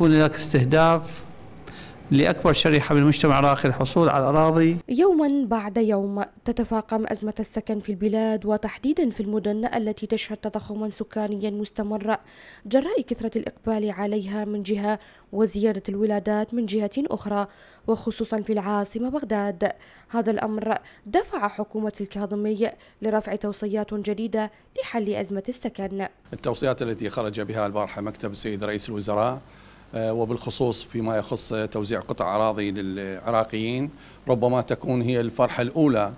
يكون هناك استهداف لأكبر شريحة من المجتمع العراقي الحصول على الأراضي يوما بعد يوم تتفاقم أزمة السكن في البلاد وتحديدا في المدن التي تشهد تضخما سكانيا مستمرا جراء كثرة الإقبال عليها من جهة وزيادة الولادات من جهة أخرى وخصوصا في العاصمة بغداد هذا الأمر دفع حكومة الكاظمي لرفع توصيات جديدة لحل أزمة السكن التوصيات التي خرج بها البارحة مكتب السيد رئيس الوزراء آه، وبالخصوص فيما يخص توزيع قطع أراضي للعراقيين ربما تكون هي الفرحة الأولى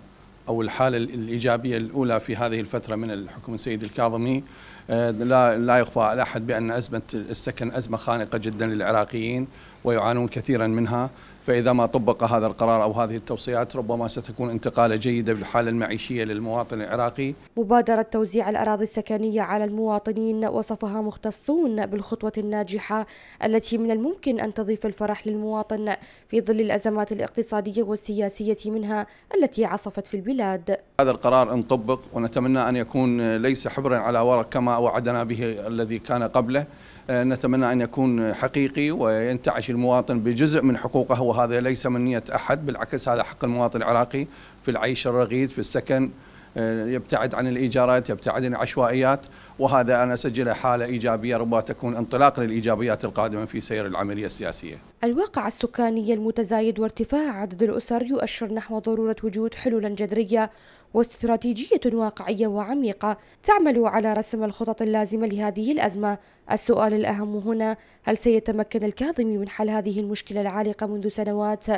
أو الحالة الإيجابية الأولى في هذه الفترة من الحكم السيد الكاظمي آه، لا لا يخفى على أحد بأن أزمة السكن أزمة خانقة جدا للعراقيين ويعانون كثيرا منها فإذا ما طبق هذا القرار أو هذه التوصيات ربما ستكون انتقالة جيدة بالحالة المعيشية للمواطن العراقي مبادرة توزيع الأراضي السكنية على المواطنين وصفها مختصون بالخطوة الناجحة التي من الممكن أن تضيف الفرح للمواطن في ظل الأزمات الاقتصادية والسياسية منها التي عصفت في البلاد هذا القرار انطبق ونتمنى أن يكون ليس حبرا على ورق كما وعدنا به الذي كان قبله آه، نتمنى أن يكون حقيقي وينتعش المواطن بجزء من حقوقه وهذا ليس من نية أحد بالعكس هذا حق المواطن العراقي في العيش الرغيد في السكن آه، يبتعد عن الإيجارات يبتعد عن العشوائيات وهذا أنا أسجله حالة إيجابية ربما تكون انطلاق للإيجابيات القادمة في سير العملية السياسية الواقع السكاني المتزايد وارتفاع عدد الأسر يؤشر نحو ضرورة وجود حلول جذرية واستراتيجية واقعية وعميقة تعمل على رسم الخطط اللازمة لهذه الأزمة السؤال الأهم هنا هل سيتمكن الكاظمي من حل هذه المشكلة العالقة منذ سنوات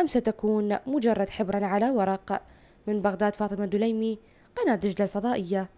أم ستكون مجرد حبرا على ورق من بغداد فاطمة الدليمي قناة دجلة الفضائية